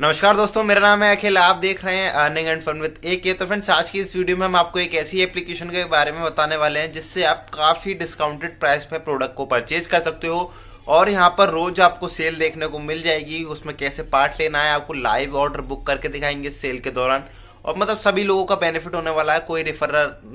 नमस्कार दोस्तों मेरा नाम है अखिल आप देख रहे हैं अर्निंग एंड फन विद एक ये तो फ्रेंड्स आज की इस वीडियो में हम आपको एक ऐसी एप्लीकेशन के बारे में बताने वाले हैं जिससे आप काफ़ी डिस्काउंटेड प्राइस पर प्रोडक्ट को परचेज कर सकते हो और यहाँ पर रोज आपको सेल देखने को मिल जाएगी उसमें कैसे पार्ट लेना है आपको लाइव ऑर्डर बुक करके दिखाएंगे सेल के दौरान और मतलब सभी लोगों का बेनिफिट होने वाला है कोई रेफर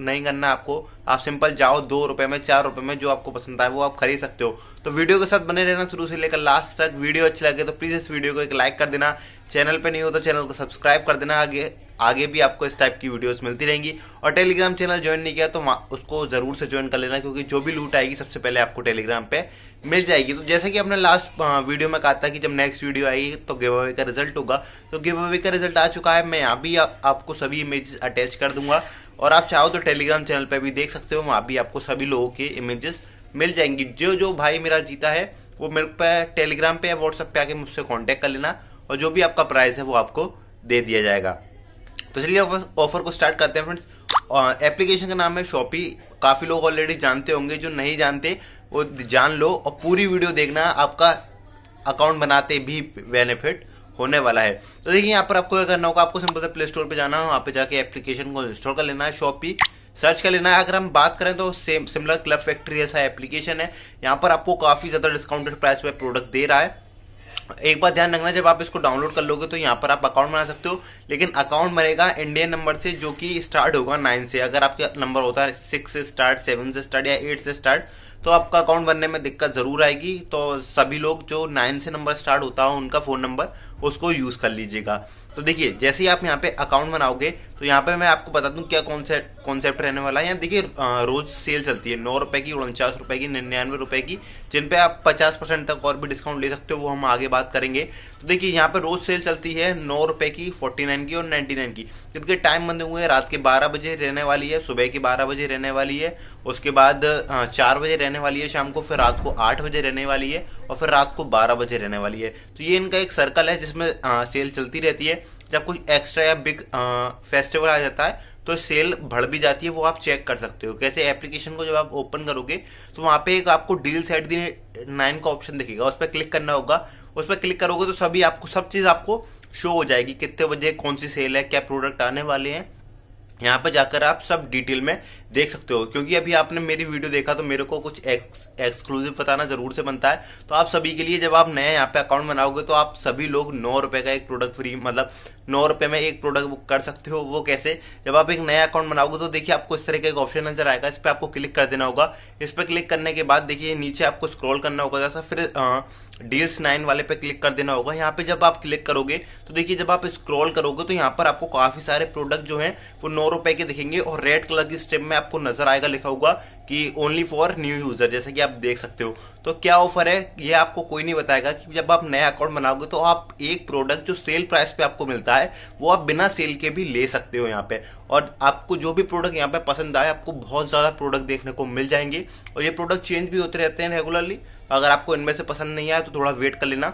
नहीं करना आपको आप सिंपल जाओ दो रुपए में चार रुपए में जो आपको पसंद आए वो आप खरीद सकते हो तो वीडियो के साथ बने रहना शुरू से लेकर लास्ट तक वीडियो अच्छी लगे तो प्लीज़ इस वीडियो को एक लाइक कर देना चैनल पर नहीं हो तो चैनल को सब्सक्राइब कर देना आगे आगे भी आपको इस टाइप की वीडियोस मिलती रहेंगी और टेलीग्राम चैनल ज्वाइन नहीं किया तो उसको ज़रूर से ज्वाइन कर लेना क्योंकि जो भी लूट आएगी सबसे पहले आपको टेलीग्राम पे मिल जाएगी तो जैसे कि आपने लास्ट हाँ, वीडियो में कहा था कि जब नेक्स्ट वीडियो आएगी तो गिव अवे का रिजल्ट होगा तो गिव अवे का रिजल्ट आ चुका है मैं यहाँ भी आपको सभी इमेजेस अटैच कर दूंगा और आप चाहो तो टेलीग्राम चैनल पर भी देख सकते हो वहाँ भी आपको सभी लोगों के इमेजेस मिल जाएंगी जो जो भाई मेरा जीता है वो मेरे पे टेलीग्राम पे या व्हाट्सएप पे आके मुझसे कांटेक्ट कर लेना और जो भी आपका प्राइस है वो आपको दे दिया जाएगा तो चलिए ऑफर को स्टार्ट करते हैं फ्रेंड्स एप्लीकेशन का नाम है शॉपी काफ़ी लोग ऑलरेडी जानते होंगे जो नहीं जानते वो जान लो और पूरी वीडियो देखना आपका अकाउंट बनाते भी बेनिफिट होने वाला है तो देखिए यहाँ पर आपको क्या करना होगा आपको सिंपल से प्ले स्टोर पर जाना है वहाँ पे जाके एप्लीकेशन को इंस्टॉल कर लेना है शॉपी सर्च कर लेना है अगर हम बात करें तो सेम सिमिलर क्लब फैक्ट्री ऐसा एप्लीकेशन है यहाँ पर आपको काफ़ी ज़्यादा डिस्काउंटेड प्राइस पर प्रोडक्ट दे रहा है एक बार ध्यान रखना जब आप इसको डाउनलोड कर लोगे तो यहाँ पर आप अकाउंट बना सकते हो लेकिन अकाउंट बनेगा इंडियन नंबर से जो कि स्टार्ट होगा नाइन से अगर आपका नंबर होता है सिक्स से स्टार्ट सेवन से स्टार्ट या एट से स्टार्ट तो आपका अकाउंट बनने में दिक्कत जरूर आएगी तो सभी लोग जो नाइन से नंबर स्टार्ट होता हो उनका फोन नंबर उसको यूज़ कर लीजिएगा तो देखिए जैसे ही आप यहाँ पे अकाउंट बनाओगे तो यहाँ पे मैं आपको बता दूँ क्या कॉन्सेप्ट रहने वाला है यहाँ देखिए रोज़ सेल चलती है नौ रुपए की उनचास रुपए की निन्यानवे रुपए की जिन पे आप पचास परसेंट तक और भी डिस्काउंट ले सकते हो वो हम आगे बात करेंगे तो देखिए यहाँ पे रोज़ सेल चलती है नौ रुपए की फोर्टी नाइन की और नाइनटी नाइन की जिनके टाइम बंधे हुए हैं रात के बारह बजे रहने वाली है सुबह के बारह बजे रहने वाली है उसके बाद चार बजे रहने वाली है शाम को फिर रात को आठ बजे रहने वाली है और फिर रात को बारह बजे रहने वाली है तो ये इनका एक सर्कल है जिसमें सेल चलती रहती है जब कोई एक्स्ट्रा या बिग फेस्टिवल आ जाता है तो सेल बढ़ भी जाती है वो आप चेक कर सकते हो कैसे एप्लीकेशन को जब आप ओपन करोगे तो वहाँ पे एक आपको डील सेट दी नाइन का ऑप्शन दिखेगा उस पर क्लिक करना होगा उस पर क्लिक करोगे तो सभी आपको सब चीज़ आपको शो हो जाएगी कितने बजे कौन सी सेल है क्या प्रोडक्ट आने वाले हैं यहाँ पर जाकर आप सब डिटेल में देख सकते हो क्योंकि अभी आपने मेरी वीडियो देखा तो मेरे को कुछ एक्सक्लूसिव बताना जरूर से बनता है तो आप सभी के लिए जब आप नए यहाँ पे अकाउंट बनाओगे तो आप सभी लोग नौ रुपए का एक प्रोडक्ट फ्री मतलब नौ रुपए में एक प्रोडक्ट बुक कर सकते हो वो कैसे जब आप एक नया अकाउंट बनाओगे तो देखिए आपको इस तरह का एक ऑप्शन नजर आएगा इस पर आपको क्लिक कर देना होगा इस पर क्लिक करने के बाद देखिए नीचे आपको स्क्रॉल करना होगा जैसा फिर डील्स नाइन वाले पे क्लिक कर देना होगा यहाँ पे जब आप क्लिक करोगे तो देखिए जब आप स्क्रॉल करोगे तो यहाँ पर आपको काफी सारे प्रोडक्ट जो हैं वो नौ रुपए के दिखेंगे और रेड कलर की स्टेप में आपको नजर आएगा लिखा होगा कि ओनली फॉर न्यू यूजर जैसे कि आप देख सकते हो तो क्या ऑफर है ये आपको कोई नहीं बताएगा कि जब आप नया अकाउंट बनाओगे तो आप एक प्रोडक्ट जो सेल प्राइस पे आपको मिलता है वो आप बिना सेल के भी ले सकते हो यहाँ पे और आपको जो भी प्रोडक्ट यहाँ पे पसंद आए आपको बहुत ज़्यादा प्रोडक्ट देखने को मिल जाएंगे और ये प्रोडक्ट चेंज भी होते रहते हैं रेगुलरली अगर आपको इनमें से पसंद नहीं आया तो थोड़ा वेट कर लेना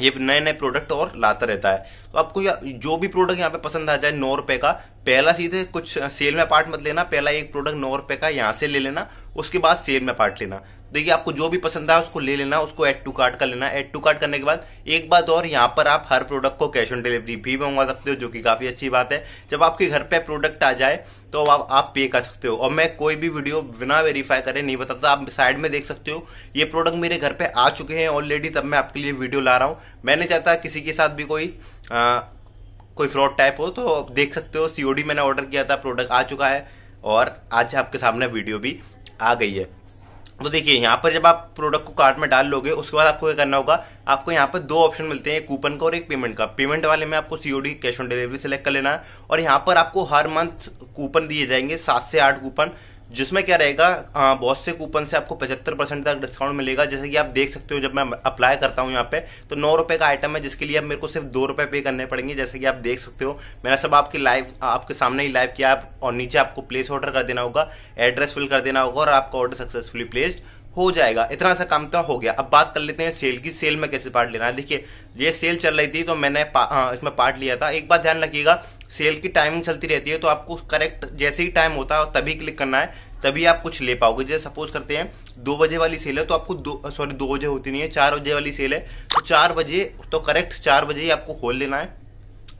ये नए नए प्रोडक्ट और लाता रहता है तो आपको या, जो भी प्रोडक्ट यहाँ पे पसंद आ जाए नौ रुपए का पहला सीधे कुछ सेल में पार्ट मत लेना पहला एक प्रोडक्ट नौ रुपए का यहाँ से ले लेना उसके बाद सेल में पार्ट लेना देखिए आपको जो भी पसंद आए उसको ले लेना उसको एड टू कार्ट कर लेना एड टू कार्ट करने के बाद एक बात और यहाँ पर आप हर प्रोडक्ट को कैश ऑन डिलीवरी भी मंगवा सकते हो जो कि काफ़ी अच्छी बात है जब आपके घर पे प्रोडक्ट आ जाए तो आप आप पे कर सकते हो और मैं कोई भी वीडियो बिना वेरीफाई करे नहीं बताता आप साइड में देख सकते हो ये प्रोडक्ट मेरे घर पे आ चुके हैं ऑलरेडी तब मैं आपके लिए वीडियो ला रहा हूँ मैंने चाहता किसी के साथ भी कोई आ, कोई फ्रॉड टाइप हो तो देख सकते हो सीओडी मैंने ऑर्डर किया था प्रोडक्ट आ चुका है और आज आपके सामने वीडियो भी आ गई है तो देखिए यहाँ पर जब आप प्रोडक्ट को कार्ट में डाल लोगे उसके बाद आपको क्या करना होगा आपको यहाँ पर दो ऑप्शन मिलते हैं कूपन का और एक पेमेंट का पेमेंट वाले में आपको COD cash on delivery select कर लेना है और यहाँ पर आपको हर मंथ कूपन दिए जाएंगे सात से आठ कूपन जिसमें क्या रहेगा बहुत से कूपन से आपको पचहत्तर परसेंट तक डिस्काउंट मिलेगा जैसे कि आप देख सकते हो जब मैं अप्लाई करता हूँ यहाँ पे तो नौ रुपए का आइटम है जिसके लिए आप मेरे को सिर्फ दो रुपए पे करने पड़ेंगे जैसे कि आप देख सकते हो मैंने सब आपकी लाइव आपके सामने ही लाइव किया आप और नीचे आपको प्लेस ऑर्डर कर देना होगा एड्रेस फिल कर देना होगा और आपका ऑर्डर सक्सेसफुली प्लेस्ड हो जाएगा इतना सा काम तो हो गया अब बात कर लेते हैं सेल की सेल में कैसे पार्ट लेना है देखिए ये सेल चल रही थी तो मैंने पा, आ, इसमें पार्ट लिया था एक बात ध्यान रखिएगा सेल की टाइमिंग चलती रहती है तो आपको करेक्ट जैसे ही टाइम होता है तभी क्लिक करना है तभी आप कुछ ले पाओगे जैसे सपोज करते हैं दो बजे वाली सेल है तो आपको दो सॉरी दो बजे होती नहीं है चार बजे वाली सेल है तो चार बजे तो करेक्ट चार बजे ही आपको खोल लेना है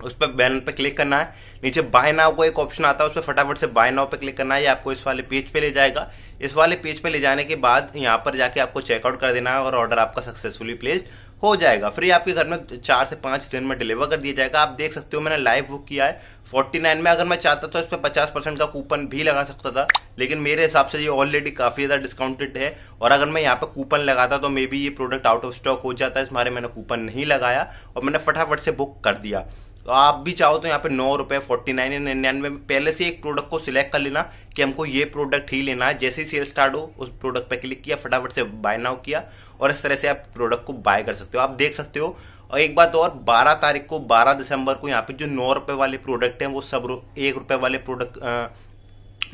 उस पर बैनर पर क्लिक करना है नीचे बाय नाव को एक ऑप्शन आता है उस पर फटाफट से बाय नाव पर क्लिक करना है ये आपको इस वाले पेज पे ले जाएगा इस वाले पेज पे ले जाने के बाद यहाँ पर जाके आपको चेकआउट कर देना है और ऑर्डर आपका सक्सेसफुली प्लेस्ड हो जाएगा फ्री आपके घर में चार से पांच दिन में डिलीवर कर दिया जाएगा आप देख सकते हो मैंने लाइव बुक किया है 49 में अगर मैं चाहता तो इस पर पचास परसेंट का कूपन भी लगा सकता था लेकिन मेरे हिसाब से ये ऑलरेडी काफ़ी ज़्यादा डिस्काउंटेड है और अगर मैं यहाँ पर कूपन लगाता तो मे बी ये प्रोडक्ट आउट ऑफ स्टॉक हो जाता है इस मारे मैंने कूपन नहीं लगाया और मैंने फटाफट से बुक कर दिया तो आप भी चाहो तो यहाँ पे नौ रुपए फोर्टी नाइन या निन्यानवे में पहले से एक प्रोडक्ट को सिलेक्ट कर लेना कि हमको ये प्रोडक्ट ही लेना है जैसे ही सेल स्टार्ट हो उस प्रोडक्ट पे क्लिक किया फटाफट से बाय नाउ किया और इस तरह से आप प्रोडक्ट को बाय कर सकते हो आप देख सकते हो और एक बात और 12 तारीख को 12 दिसंबर को यहाँ पे जो नौ रुपए वाले प्रोडक्ट हैं वो सब एक रुपए वाले प्रोडक्ट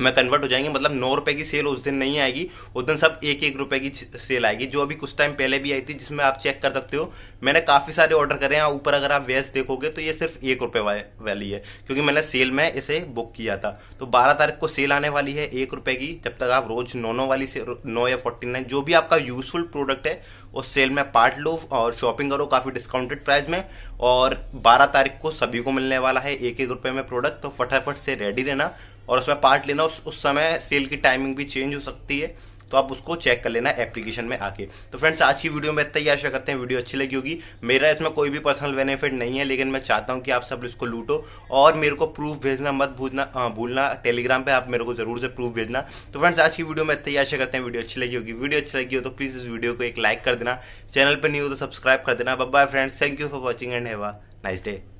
में कन्वर्ट हो जाएंगे मतलब नौ रुपए की सेल उस दिन नहीं आएगी उस दिन सब एक एक रुपए की सेल आएगी जो अभी कुछ टाइम पहले भी आई थी जिसमें आप चेक कर सकते हो मैंने काफी सारे ऑर्डर करे हैं ऊपर अगर आप वेज देखोगे तो ये सिर्फ एक रुपए वाली है क्योंकि मैंने सेल में इसे बुक किया था तो बारह तारीख को सेल आने वाली है एक रुपए की जब तक आप रोज नौ नौ वाली से नौ या फोर्टी नाइन जो भी आपका यूजफुल प्रोडक्ट है उस सेल में पार्ट लो और शॉपिंग करो काफी डिस्काउंटेड प्राइस में और बारह तारीख को सभी को मिलने वाला है एक एक रुपए में प्रोडक्ट तो फटाफट से रेडी रहना और उसमें पार्ट लेना उस उस समय सेल की टाइमिंग भी चेंज हो सकती है तो आप उसको चेक कर लेना एप्लीकेशन में आके तो फ्रेंड्स आज की वीडियो में इतना ही आशा करते हैं वीडियो अच्छी लगी होगी मेरा इसमें कोई भी पर्सनल बेनिफिट नहीं है लेकिन मैं चाहता हूं कि आप सब इसको लूटो और मेरे को प्रूफ भेजना मत भूलना भूलना टेलीग्राम पर आप मेरे को जरूर से प्रूफ भेजना तो फ्रेंड्स आज की वीडियो में इतना ही आशा करते हैं वीडियो अच्छी लगी होगी वीडियो अच्छी लगी हो तो प्लीज़ इस वीडियो को एक लाइक कर देना चैनल पर नहीं हो तो सब्सक्राइब कर देना bye friends thank you for watching and have a nice day